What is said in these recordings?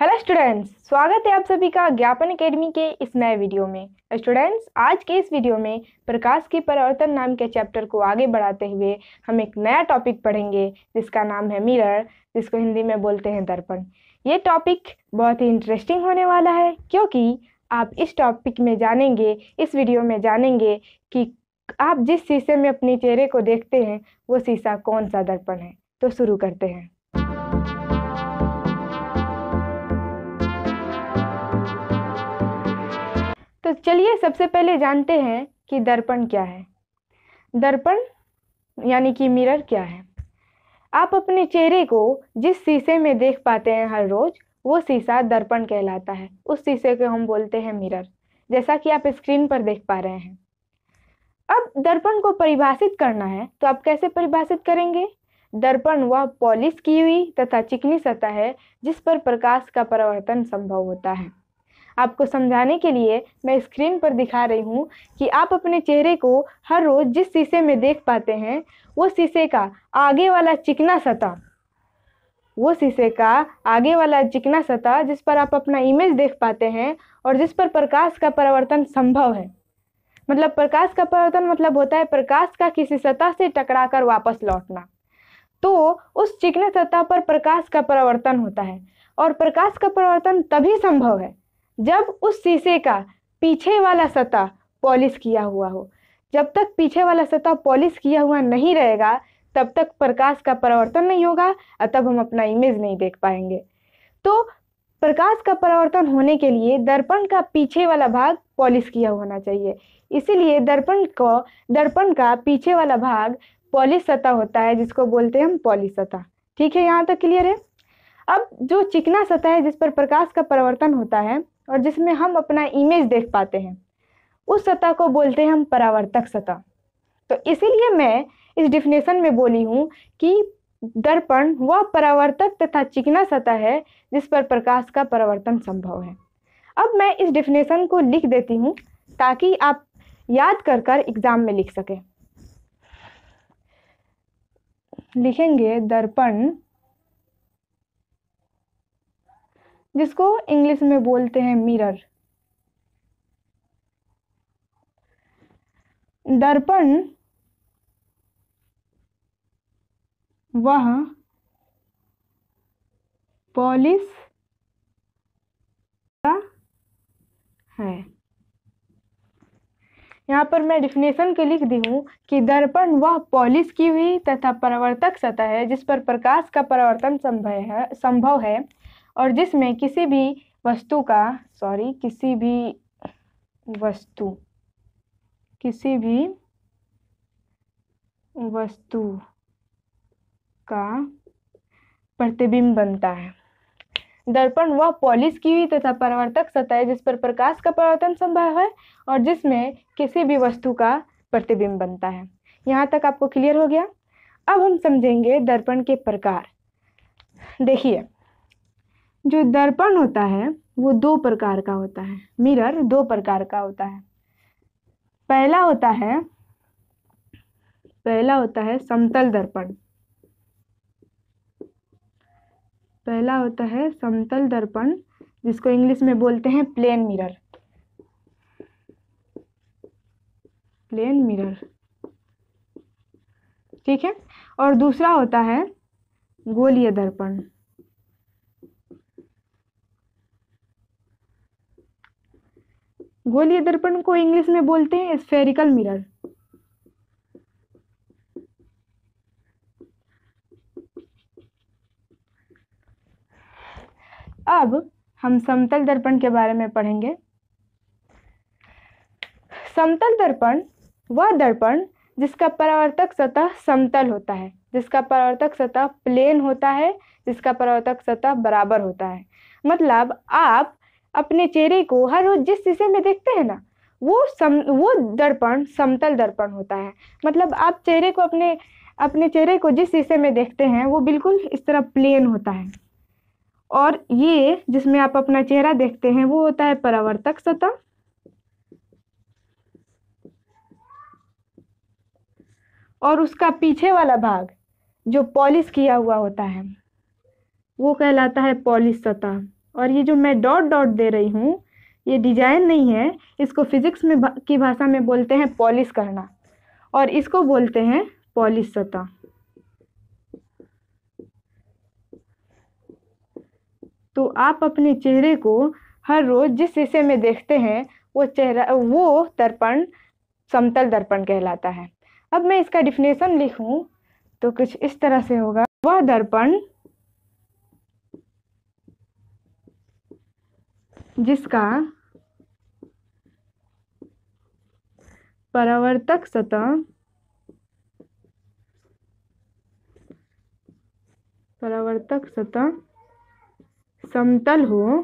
hello students स्वागत है आप सभी का ज्ञापन एकेडमी के इस नए वीडियो में स्टूडेंट्स आज के इस वीडियो में प्रकाश की परिवर्तन नाम के चैप्टर को आगे बढ़ाते हुए हम एक नया टॉपिक पढ़ेंगे जिसका नाम है मिरर जिसको हिंदी में बोलते हैं दर्पण ये टॉपिक बहुत ही इंटरेस्टिंग होने वाला है क्योंकि आप इस टॉपिक में जानेंगे इस वीडियो में जानेंगे कि आप जिस शीशे में अपने चेहरे को देखते हैं वो शीशा कौन सा दर्पण है तो शुरू करते हैं चलिए सबसे पहले जानते हैं कि दर्पण क्या है दर्पण यानी कि मिरर क्या है आप अपने चेहरे को जिस शीशे में देख पाते हैं हर रोज़ वो शीशा दर्पण कहलाता है उस शीशे को हम बोलते हैं मिरर जैसा कि आप स्क्रीन पर देख पा रहे हैं अब दर्पण को परिभाषित करना है तो आप कैसे परिभाषित करेंगे दर्पण वह पॉलिश की हुई तथा चिकनी सतह है जिस पर प्रकाश का परिवर्तन संभव होता है आपको समझाने के लिए मैं स्क्रीन पर दिखा रही हूँ कि आप अपने चेहरे को हर रोज़ जिस शीशे में देख पाते हैं वो शीशे का आगे वाला चिकना सतह वो शीशे का आगे वाला चिकना सतह जिस पर आप अपना इमेज देख पाते हैं और जिस पर प्रकाश का परिवर्तन संभव है मतलब प्रकाश का परिवर्तन मतलब होता है प्रकाश का किसी सतह से टकरा कर वापस लौटना तो उस चिकने सतह पर प्रकाश का परिवर्तन होता है और प्रकाश का परिवर्तन तभी संभव है जब उस शीशे का पीछे वाला सतह पॉलिश किया हुआ हो जब तक पीछे वाला सतह पॉलिश किया हुआ नहीं रहेगा तब तक प्रकाश का परावर्तन नहीं होगा और तब हम अपना इमेज नहीं देख पाएंगे तो प्रकाश का परावर्तन होने के लिए दर्पण का पीछे वाला भाग पॉलिश किया होना चाहिए इसीलिए दर्पण को दर्पण का पीछे वाला भाग पॉलिश सतह होता है जिसको बोलते हैं हम पॉलिश सतह ठीक है यहाँ तक क्लियर है अब जो चिकना सतह है जिस पर प्रकाश का परावर्तन होता है और जिसमें हम अपना इमेज देख पाते हैं उस सतह को बोलते हैं हम परावर्तक सतह तो इसीलिए मैं इस डिफिनेशन में बोली हूँ कि दर्पण वह परावर्तक तथा चिकना सतह है जिस पर प्रकाश का परावर्तन संभव है अब मैं इस डिफिनेशन को लिख देती हूँ ताकि आप याद कर कर एग्ज़ाम में लिख सकें लिखेंगे दर्पण जिसको इंग्लिश में बोलते हैं मिरर दर्पण वह पॉलिस है यहाँ पर मैं डिफिनेशन के लिख दी हूँ कि दर्पण वह पॉलिस की हुई तथा परावर्तक सतह है जिस पर प्रकाश का परावर्तन संभव है संभव है और जिसमें किसी भी वस्तु का सॉरी किसी भी वस्तु किसी भी वस्तु का प्रतिबिंब बनता है दर्पण वह पॉलिश की हुई तथा परावर्तक सतह जिस पर प्रकाश का परावर्तन संभव है और जिसमें किसी भी वस्तु का प्रतिबिंब बनता है यहाँ तक आपको क्लियर हो गया अब हम समझेंगे दर्पण के प्रकार देखिए जो दर्पण होता है वो दो प्रकार का होता है मिरर दो प्रकार का होता है पहला होता है पहला होता है समतल दर्पण पहला होता है समतल दर्पण जिसको इंग्लिश में बोलते हैं प्लेन मिरर प्लेन मिरर ठीक है और दूसरा होता है गोलीय दर्पण गोलीय दर्पण को इंग्लिश में बोलते हैं स्फेरिकल मिरर अब हम समतल दर्पण के बारे में पढ़ेंगे समतल दर्पण वह दर्पण जिसका परावर्तक सतह समतल होता है जिसका परावर्तक सतह प्लेन होता है जिसका परावर्तक सतह बराबर होता है मतलब आप अपने चेहरे को हर रोज जिस शीशे में देखते हैं ना वो सम वो दर्पण समतल दर्पण होता है मतलब आप चेहरे को अपने अपने चेहरे को जिस शीशे में देखते हैं वो बिल्कुल इस तरह प्लेन होता है और ये जिसमें आप अपना चेहरा देखते हैं वो होता है परावर्तक सतह और उसका पीछे वाला भाग जो पॉलिश किया हुआ होता है वो कहलाता है पॉलिश सतह और ये जो मैं डॉट डॉट दे रही हूँ ये डिजाइन नहीं है इसको फिजिक्स में भा, की भाषा में बोलते हैं पॉलिश करना और इसको बोलते हैं पॉलिश सतह तो आप अपने चेहरे को हर रोज जिस हिस्से में देखते हैं वो चेहरा वो दर्पण समतल दर्पण कहलाता है अब मैं इसका डिफिनेशन लिखूं तो कुछ इस तरह से होगा वह दर्पण जिसका परावर्तक सतह परावर्तक सतह समतल हो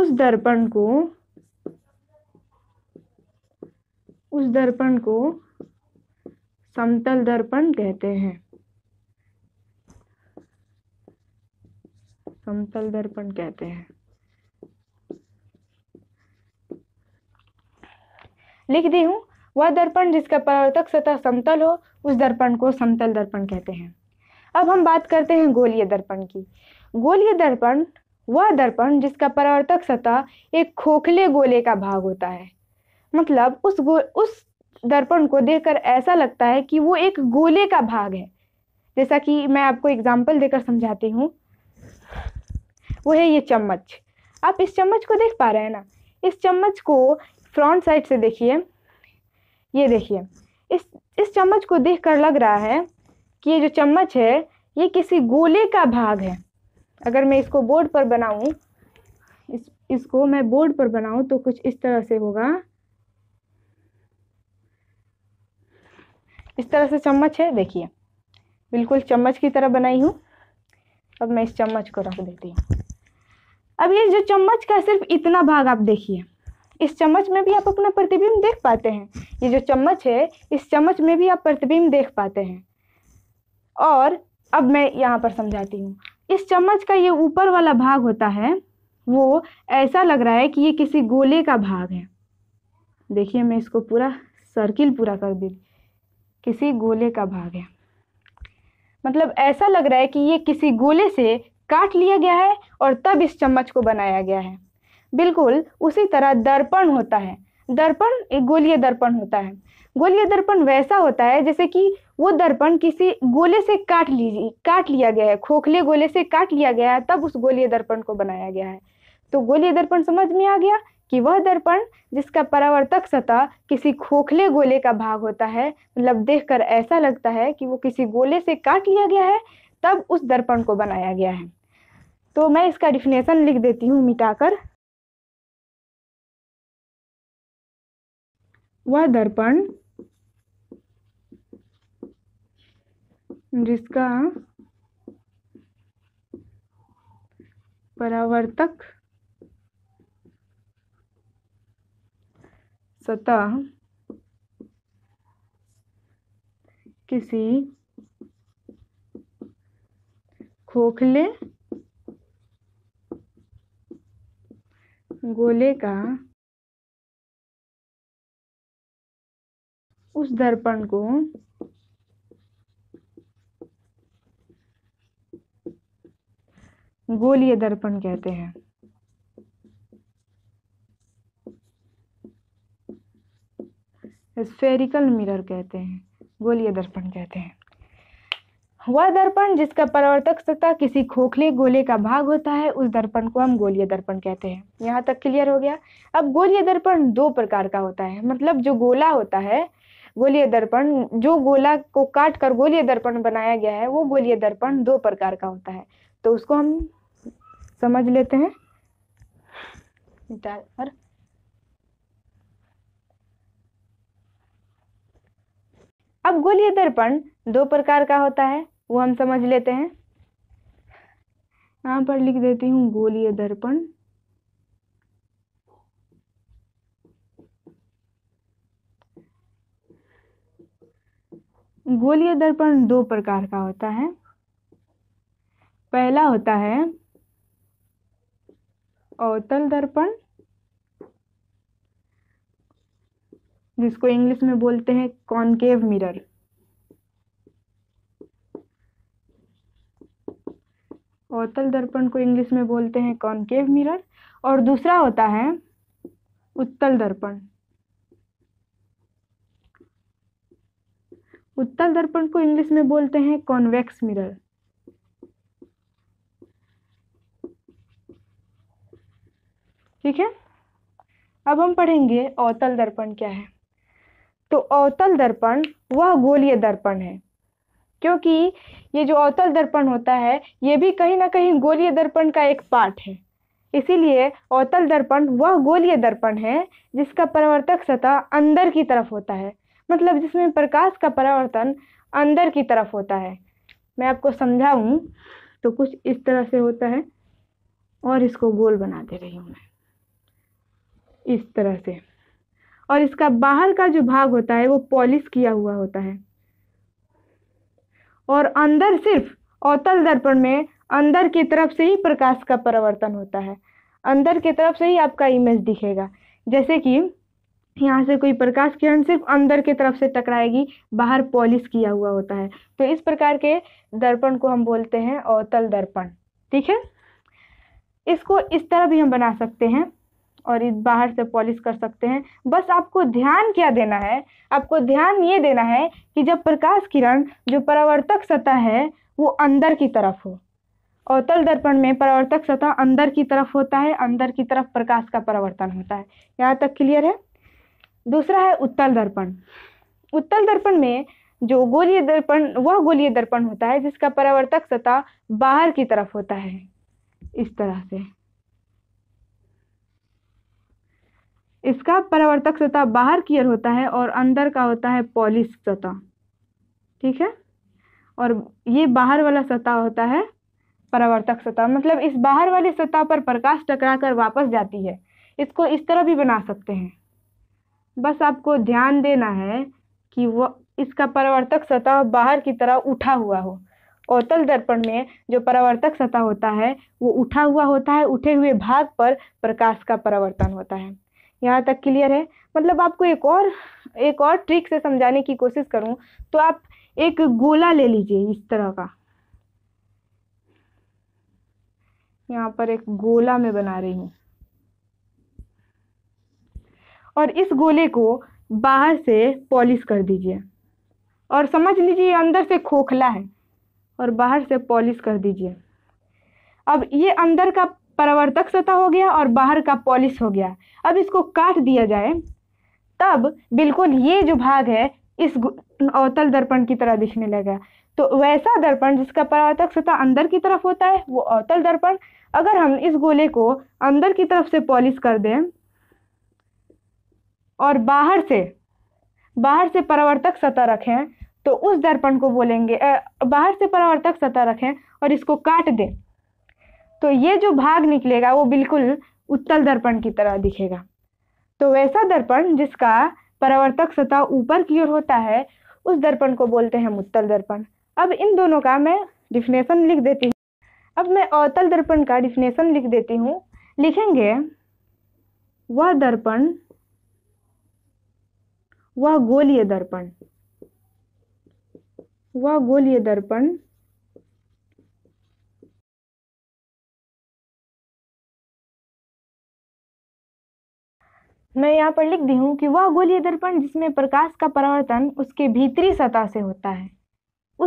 उस दर्पण को उस दर्पण को समतल दर्पण कहते हैं समतल दर्पण कहते हैं लिख दी हूं वह दर्पण जिसका परावर्तक सतह समतल हो उस दर्पण को समतल दर्पण कहते हैं अब हम बात करते हैं गोलीय दर्पण की गोलीय दर्पण वह दर्पण जिसका परावर्तक सतह एक खोखले गोले का भाग होता है मतलब उस गो उस दर्पण को देखकर ऐसा लगता है कि वो एक गोले का भाग है जैसा कि मैं आपको एग्जाम्पल देकर समझाती हूँ वो है ये चम्मच आप इस चम्मच को देख पा रहे हैं ना इस चम्मच को फ्रंट साइड से देखिए ये देखिए इस इस चम्मच को देख कर लग रहा है कि ये जो चम्मच है ये किसी गोले का भाग है अगर मैं इसको बोर्ड पर बनाऊं इस इसको मैं बोर्ड पर बनाऊं तो कुछ इस तरह से होगा इस तरह से चम्मच है देखिए बिल्कुल चम्मच की तरह बनाई हूँ अब मैं इस चम्मच को रख देती हूँ अब ये जो चम्मच का सिर्फ इतना भाग आप देखिए इस चम्मच में भी आप अपना प्रतिबिंब देख पाते हैं ये जो चम्मच है इस चम्मच में भी आप प्रतिबिंब देख पाते हैं और अब मैं यहाँ पर समझाती हूँ इस चम्मच का ये ऊपर वाला भाग होता है वो ऐसा लग रहा है कि ये किसी गोले का भाग है देखिए मैं इसको पूरा सर्किल पूरा कर दी किसी गोले का भाग है मतलब ऐसा लग रहा है कि ये किसी गोले से काट लिया गया है और तब इस चम्मच को बनाया गया है बिल्कुल उसी तरह दर्पण होता है दर्पण एक गोलीय दर्पण होता है गोलीय दर्पण वैसा होता है जैसे कि वो दर्पण किसी गोले से काट लीजिए काट लिया गया है खोखले गोले से काट लिया गया है तब उस गोलीय दर्पण को बनाया गया है तो गोलीय दर्पण समझ में आ गया कि वह दर्पण जिसका परावर्तक सतह किसी खोखले गोले का भाग होता है मतलब देखकर ऐसा लगता है कि वो किसी गोले से काट लिया गया है तब उस दर्पण को बनाया गया है तो मैं इसका डिफिनेशन लिख देती हूँ मिटाकर वह दर्पण जिसका परावर्तक सतह किसी खोखले गोले का उस दर्पण को गोलीय दर्पण कहते हैं स्फेरिकल मिरर कहते हैं गोलीय दर्पण कहते हैं वह दर्पण जिसका परावर्तक सतह किसी खोखले गोले का भाग होता है उस दर्पण को हम गोलीय दर्पण कहते हैं यहाँ तक क्लियर हो गया अब गोलीय दर्पण दो प्रकार का होता है मतलब जो गोला होता है गोलीय दर्पण जो गोला को काट कर गोलीय दर्पण बनाया गया है वो गोलीय दर्पण दो प्रकार का होता है तो उसको हम समझ लेते हैं अब गोलीय दर्पण दो प्रकार का होता है वो हम समझ लेते हैं यहाँ पर लिख देती हूँ गोलीय दर्पण गोलीय दर्पण दो प्रकार का होता है पहला होता है अवतल दर्पण जिसको इंग्लिश में बोलते हैं कॉन्केव मिरर अवतल दर्पण को इंग्लिश में बोलते हैं कॉनकेव मिरर और दूसरा होता है उत्तल दर्पण उत्तल दर्पण को इंग्लिश में बोलते हैं कॉन्वेक्स मिरर ठीक है अब हम पढ़ेंगे अवतल दर्पण क्या है तो अवतल दर्पण वह गोलीय दर्पण है क्योंकि ये जो अवतल दर्पण होता है ये भी कहीं ना कहीं गोलीय दर्पण का एक पार्ट है इसीलिए अवतल दर्पण वह गोलीय दर्पण है जिसका परावर्तक सतह अंदर की तरफ होता है मतलब जिसमें प्रकाश का परावर्तन अंदर की तरफ होता है मैं आपको समझाऊं तो कुछ इस तरह से होता है और इसको गोल बना दे रही हूँ मैं इस तरह से और इसका बाहर का जो भाग होता है वो पॉलिश किया हुआ होता है और अंदर सिर्फ अवतल दर्पण में अंदर की तरफ से ही प्रकाश का परिवर्तन होता है अंदर की तरफ से ही आपका इमेज दिखेगा जैसे कि यहाँ से कोई प्रकाश किरण सिर्फ अंदर की तरफ से टकराएगी बाहर पॉलिश किया हुआ होता है तो इस प्रकार के दर्पण को हम बोलते हैं अवतल दर्पण ठीक है इसको इस तरह भी हम बना सकते हैं और बाहर से पॉलिश कर सकते हैं बस आपको ध्यान क्या देना है आपको ध्यान ये देना है कि जब प्रकाश किरण जो परावर्तक सतह है वो अंदर की तरफ हो अवतल दर्पण में परावर्तक सतह अंदर की तरफ होता है अंदर की तरफ प्रकाश का परावर्तन होता है यहाँ तक क्लियर है दूसरा है उत्तल दर्पण उत्तल दर्पण में जो गोलीय दर्पण वह गोलीय दर्पण होता है जिसका परावर्तक सतह बाहर की तरफ होता है इस तरह से इसका परावर्तक सतह बाहर की ओर होता है और अंदर का होता है पॉलिश सतह ठीक है और ये बाहर वाला सतह होता है परावर्तक सतह मतलब इस बाहर वाली सतह पर प्रकाश टकरा कर वापस जाती है इसको इस तरह भी बना सकते हैं बस आपको ध्यान देना है कि वो इसका परावर्तक सतह बाहर की तरह उठा हुआ हो अवतल दर्पण में जो परावर्तक सतह होता है वो उठा हुआ होता है उठे हुए भाग पर प्रकाश का परावर्तन होता है यहाँ तक क्लियर है मतलब आपको एक और एक और ट्रिक से समझाने की कोशिश करूँ तो आप एक गोला ले लीजिए इस तरह का यहाँ पर एक गोला मैं बना रही हूँ और इस गोले को बाहर से पॉलिश कर दीजिए और समझ लीजिए अंदर से खोखला है और बाहर से पॉलिश कर दीजिए अब ये अंदर का परावर्तक सतह हो गया और बाहर का पॉलिश हो गया अब इसको काट दिया जाए तब बिल्कुल ये जो भाग है इस अवतल दर्पण की तरह दिखने लगा तो वैसा दर्पण जिसका परावर्तक सतह अंदर की तरफ होता है वो अवतल दर्पण अगर हम इस गोले को अंदर की तरफ से पॉलिश कर दें और बाहर से बाहर से परावर्तक सतह रखें तो उस दर्पण को बोलेंगे बाहर से परावर्तक सतह रखें और इसको काट दें तो ये जो भाग निकलेगा वो बिल्कुल उत्तल दर्पण की तरह दिखेगा तो वैसा दर्पण जिसका परावर्तक सतह ऊपर की ओर होता है उस दर्पण को बोलते हैं हम उत्तल दर्पण अब इन दोनों का मैं डिफिनेशन लिख देती हूँ अब मैं अवतल दर्पण का डिफिनेशन लिख देती हूँ लिखेंगे वह दर्पण वह गोलीय दर्पण वह गोलीय दर्पण मैं यहाँ पर लिख दी हूँ कि वह गोलीय दर्पण जिसमें प्रकाश का परावर्तन उसके भीतरी सतह से होता है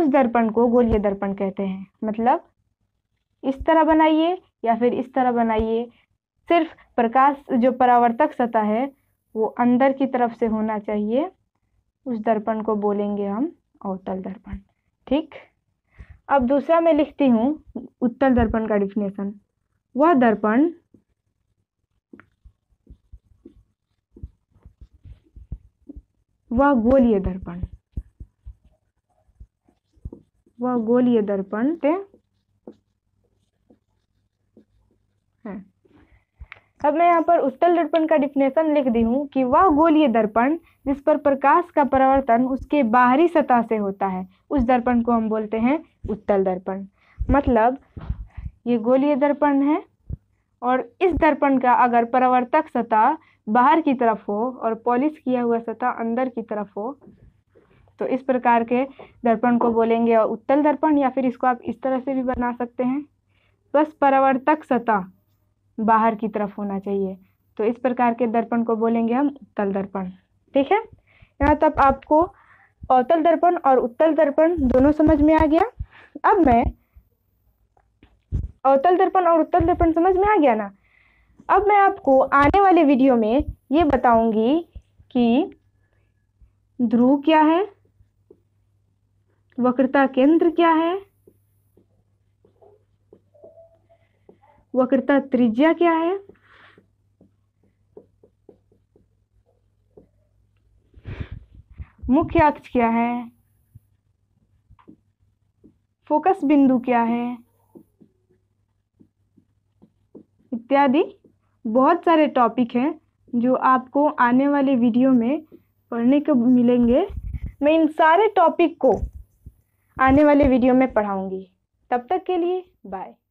उस दर्पण को गोलीय दर्पण कहते हैं मतलब इस तरह बनाइए या फिर इस तरह बनाइए सिर्फ प्रकाश जो परावर्तक सतह है वो अंदर की तरफ से होना चाहिए उस दर्पण को बोलेंगे हम अवतल दर्पण ठीक अब दूसरा मैं लिखती हूँ उत्तल दर्पण का डिफिनेशन वह दर्पण व गोलीय दर्पण वह गोलीय दर्पण ते है अब मैं यहाँ पर उत्तल दर्पण का डिफिनेशन लिख दी हूँ कि वह गोलीय दर्पण जिस पर प्रकाश का परावर्तन उसके बाहरी सतह से होता है उस दर्पण को हम बोलते हैं उत्तल दर्पण मतलब ये गोलीय दर्पण है और इस दर्पण का अगर परावर्तक सतह बाहर की तरफ हो और पॉलिश किया हुआ सतह अंदर की तरफ हो तो इस प्रकार के दर्पण को बोलेंगे उत्तल दर्पण या फिर इसको आप इस तरह से भी बना सकते हैं बस परावर्तक सतह बाहर की तरफ होना चाहिए तो इस प्रकार के दर्पण को बोलेंगे हम उत्तल दर्पण ठीक है यहाँ तक आपको अवतल दर्पण और उत्तल दर्पण दोनों समझ में आ गया अब मैं अवतल दर्पण और उत्तल दर्पण समझ में आ गया ना अब मैं आपको आने वाले वीडियो में ये बताऊंगी कि ध्रुव क्या है वक्रता केंद्र क्या है वक्रता त्रिज्या क्या है मुख्य अक्ष क्या है फोकस बिंदु क्या है इत्यादि बहुत सारे टॉपिक हैं जो आपको आने वाले वीडियो में पढ़ने को मिलेंगे मैं इन सारे टॉपिक को आने वाले वीडियो में पढ़ाऊँगी तब तक के लिए बाय